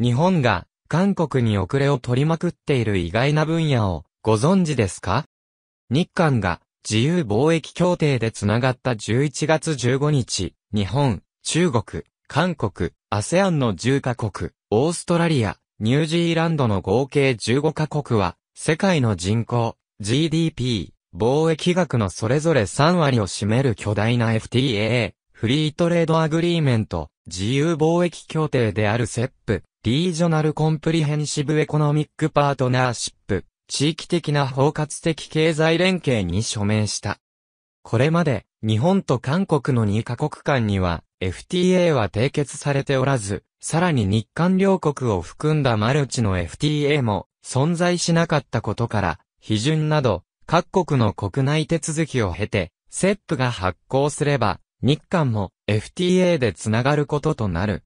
日本が韓国に遅れを取りまくっている意外な分野をご存知ですか日韓が自由貿易協定でつながった11月15日、日本、中国、韓国、ASEAN の10カ国、オーストラリア、ニュージーランドの合計15カ国は、世界の人口、GDP、貿易額のそれぞれ3割を占める巨大な FTA、フリートレードアグリーメント、自由貿易協定である SEP、リージョナルコンプリヘンシブエコノミックパートナーシップ、地域的な包括的経済連携に署名した。これまで、日本と韓国の2カ国間には、FTA は締結されておらず、さらに日韓両国を含んだマルチの FTA も存在しなかったことから、批准など、各国の国内手続きを経て、セップが発行すれば、日韓も FTA でつながることとなる。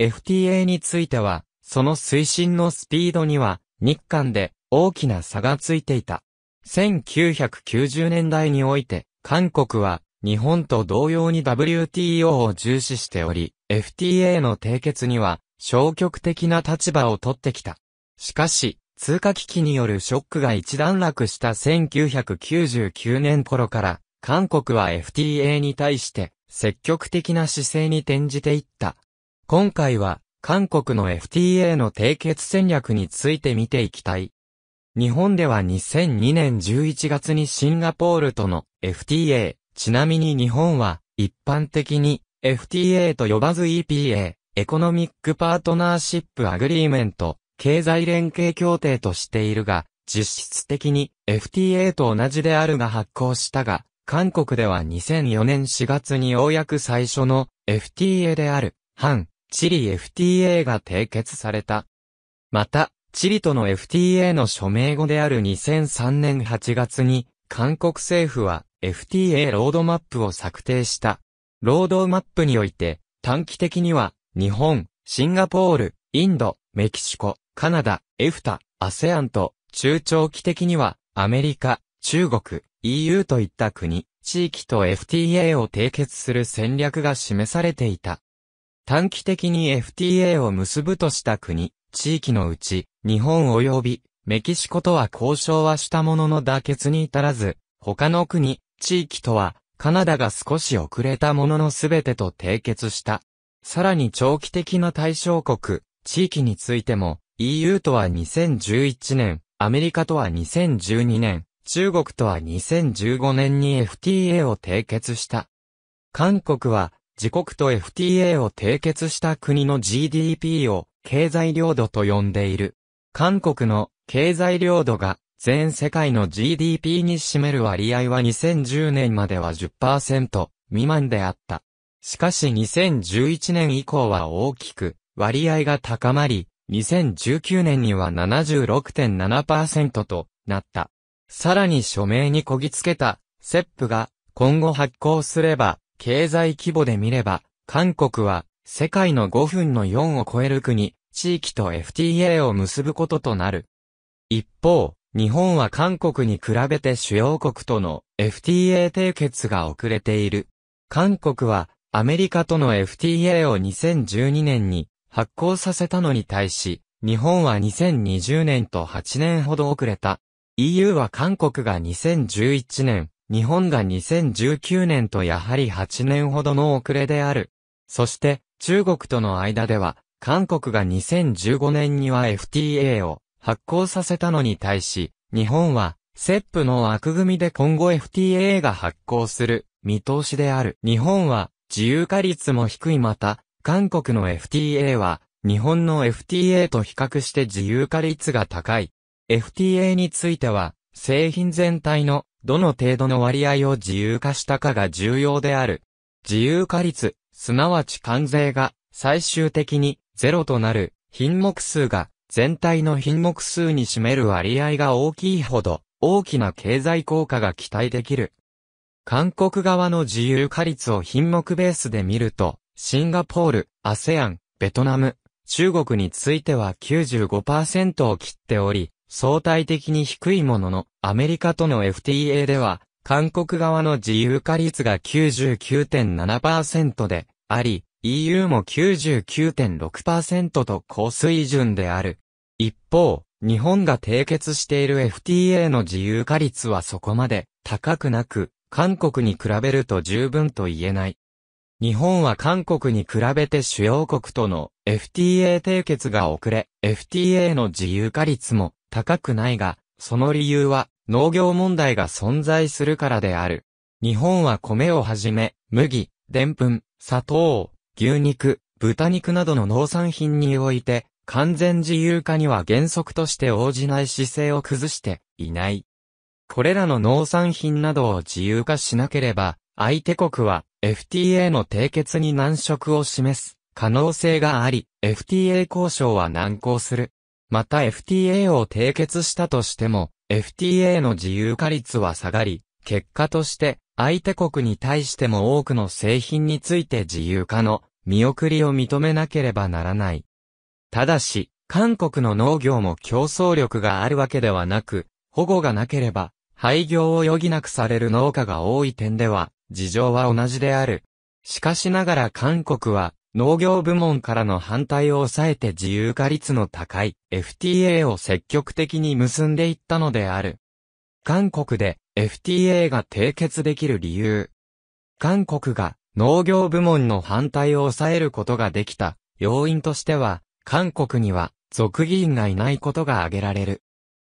FTA については、その推進のスピードには、日韓で大きな差がついていた。1990年代において、韓国は日本と同様に WTO を重視しており、FTA の締結には消極的な立場を取ってきた。しかし、通貨危機によるショックが一段落した1999年頃から、韓国は FTA に対して積極的な姿勢に転じていった。今回は、韓国の FTA の締結戦略について見ていきたい。日本では2002年11月にシンガポールとの FTA、ちなみに日本は一般的に FTA と呼ばず EPA、エコノミックパートナーシップアグリーメント、経済連携協定としているが、実質的に FTA と同じであるが発行したが、韓国では2004年4月にようやく最初の FTA である、反チリ FTA が締結された。また、チリとの FTA の署名後である2003年8月に、韓国政府は FTA ロードマップを策定した。ロードマップにおいて、短期的には、日本、シンガポール、インド、メキシコ、カナダ、エフタ、アセアンと、中長期的には、アメリカ、中国、EU といった国、地域と FTA を締結する戦略が示されていた。短期的に FTA を結ぶとした国、地域のうち、日本及びメキシコとは交渉はしたものの妥結に至らず、他の国、地域とは、カナダが少し遅れたものの全てと締結した。さらに長期的な対象国、地域についても、EU とは2011年、アメリカとは2012年、中国とは2015年に FTA を締結した。韓国は自国と FTA を締結した国の GDP を経済領土と呼んでいる。韓国の経済領土が全世界の GDP に占める割合は2010年までは10%未満であった。しかし2011年以降は大きく割合が高まり、2019年には76.7%となった。さらに署名にこぎつけたセップが今後発行すれば経済規模で見れば、韓国は世界の5分の4を超える国、地域と FTA を結ぶこととなる。一方、日本は韓国に比べて主要国との FTA 締結が遅れている。韓国はアメリカとの FTA を2012年に発行させたのに対し、日本は2020年と8年ほど遅れた。EU は韓国が2011年、日本が2019年とやはり8年ほどの遅れである。そして、中国との間では、韓国が2015年には FTA を発行させたのに対し、日本は、セップの枠組みで今後 FTA が発行する見通しである。日本は、自由化率も低いまた、韓国の FTA は、日本の FTA と比較して自由化率が高い。FTA については、製品全体のどの程度の割合を自由化したかが重要である。自由化率、すなわち関税が最終的にゼロとなる品目数が全体の品目数に占める割合が大きいほど大きな経済効果が期待できる。韓国側の自由化率を品目ベースで見ると、シンガポール、アセアン、ベトナム、中国については95%を切っており、相対的に低いものの、アメリカとの FTA では、韓国側の自由化率が99.7%であり、EU も99.6%と高水準である。一方、日本が締結している FTA の自由化率はそこまで高くなく、韓国に比べると十分と言えない。日本は韓国に比べて主要国との FTA 締結が遅れ、FTA の自由化率も高くないが、その理由は農業問題が存在するからである。日本は米をはじめ、麦、でんぷん、砂糖、牛肉、豚肉などの農産品において、完全自由化には原則として応じない姿勢を崩していない。これらの農産品などを自由化しなければ、相手国は FTA の締結に難色を示す可能性があり、FTA 交渉は難航するまた FTA を締結したとしても、FTA の自由化率は下がり、結果として相手国に対しても多くの製品について自由化の見送りを認めなければならない。ただし、韓国の農業も競争力があるわけではなく、保護がなければ、廃業を余儀なくされる農家が多い点では、事情は同じである。しかしながら韓国は、農業部門からの反対を抑えて自由化率の高い FTA を積極的に結んでいったのである。韓国で FTA が締結できる理由。韓国が農業部門の反対を抑えることができた要因としては、韓国には族議員がいないことが挙げられる。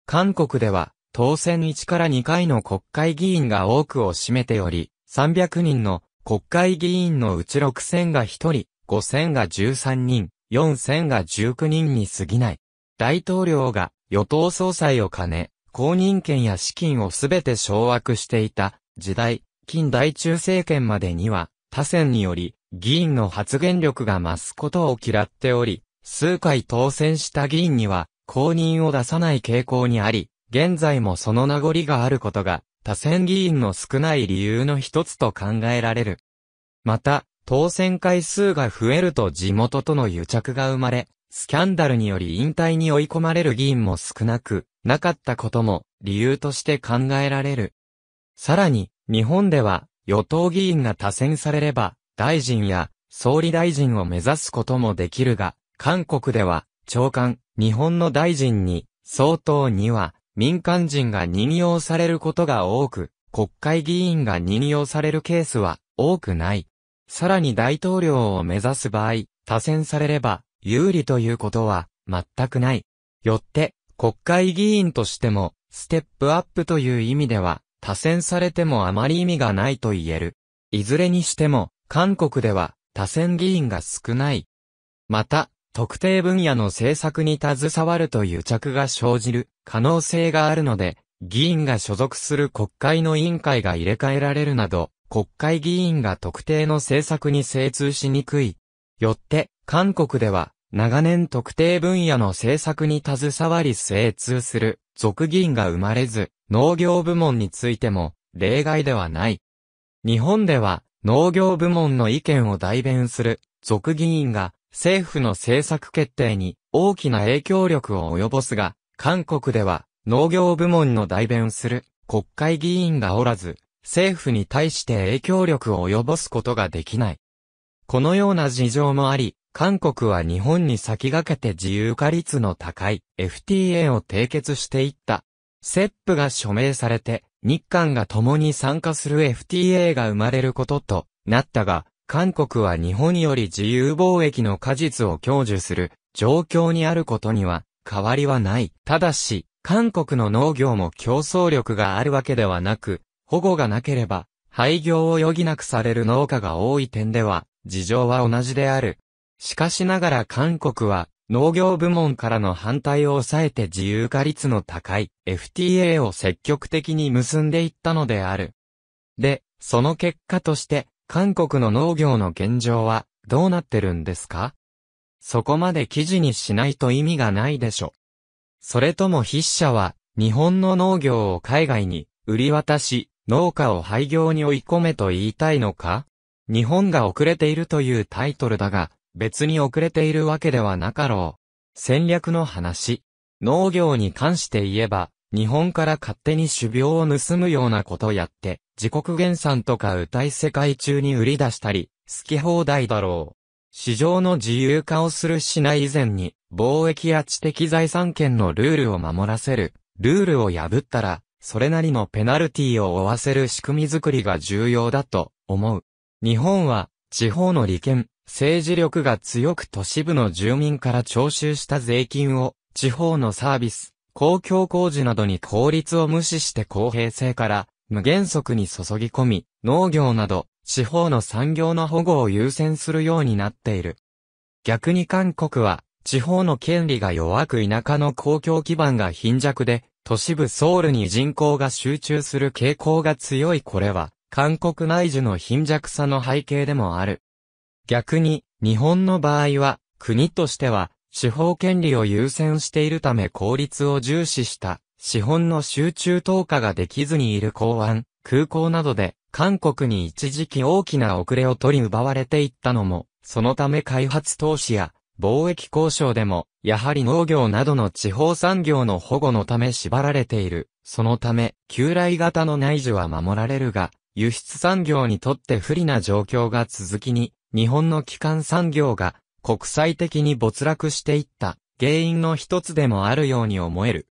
韓国では当選1から2回の国会議員が多くを占めており、300人の国会議員のうち6000が1人、5000が13人、4000が19人に過ぎない。大統領が与党総裁を兼ね、公認権や資金をすべて掌握していた時代、近代中政権までには、他選により、議員の発言力が増すことを嫌っており、数回当選した議員には、公認を出さない傾向にあり、現在もその名残があることが、他選議員の少ない理由の一つと考えられる。また、当選回数が増えると地元との癒着が生まれ、スキャンダルにより引退に追い込まれる議員も少なく、なかったことも理由として考えられる。さらに、日本では、与党議員が多選されれば、大臣や総理大臣を目指すこともできるが、韓国では、長官、日本の大臣に、総統には、民間人が任用されることが多く、国会議員が任用されるケースは多くない。さらに大統領を目指す場合、多選されれば、有利ということは、全くない。よって、国会議員としても、ステップアップという意味では、多選されてもあまり意味がないと言える。いずれにしても、韓国では、多選議員が少ない。また、特定分野の政策に携わると癒着が生じる可能性があるので、議員が所属する国会の委員会が入れ替えられるなど、国会議員が特定の政策に精通しにくい。よって、韓国では、長年特定分野の政策に携わり精通する、俗議員が生まれず、農業部門についても、例外ではない。日本では、農業部門の意見を代弁する、俗議員が、政府の政策決定に大きな影響力を及ぼすが、韓国では農業部門の代弁する国会議員がおらず、政府に対して影響力を及ぼすことができない。このような事情もあり、韓国は日本に先駆けて自由化率の高い FTA を締結していった。セップが署名されて、日韓が共に参加する FTA が生まれることとなったが、韓国は日本より自由貿易の果実を享受する状況にあることには変わりはない。ただし、韓国の農業も競争力があるわけではなく、保護がなければ、廃業を余儀なくされる農家が多い点では、事情は同じである。しかしながら韓国は、農業部門からの反対を抑えて自由化率の高い FTA を積極的に結んでいったのである。で、その結果として、韓国の農業の現状はどうなってるんですかそこまで記事にしないと意味がないでしょ。それとも筆者は、日本の農業を海外に売り渡し、農家を廃業に追い込めと言いたいのか日本が遅れているというタイトルだが、別に遅れているわけではなかろう。戦略の話。農業に関して言えば、日本から勝手に種苗を盗むようなことやって、自国原産とか歌い世界中に売り出したり、好き放題だろう。市場の自由化をするしない以前に、貿易や知的財産権のルールを守らせる、ルールを破ったら、それなりのペナルティを負わせる仕組みづくりが重要だと思う。日本は、地方の利権、政治力が強く都市部の住民から徴収した税金を、地方のサービス、公共工事などに効率を無視して公平性から、無原則に注ぎ込み、農業など、地方の産業の保護を優先するようになっている。逆に韓国は、地方の権利が弱く田舎の公共基盤が貧弱で、都市部ソウルに人口が集中する傾向が強いこれは、韓国内需の貧弱さの背景でもある。逆に、日本の場合は、国としては、司法権利を優先しているため効率を重視した、資本の集中投下ができずにいる港湾、空港などで、韓国に一時期大きな遅れを取り奪われていったのも、そのため開発投資や貿易交渉でも、やはり農業などの地方産業の保護のため縛られている。そのため、旧来型の内需は守られるが、輸出産業にとって不利な状況が続きに、日本の基幹産業が国際的に没落していった原因の一つでもあるように思える。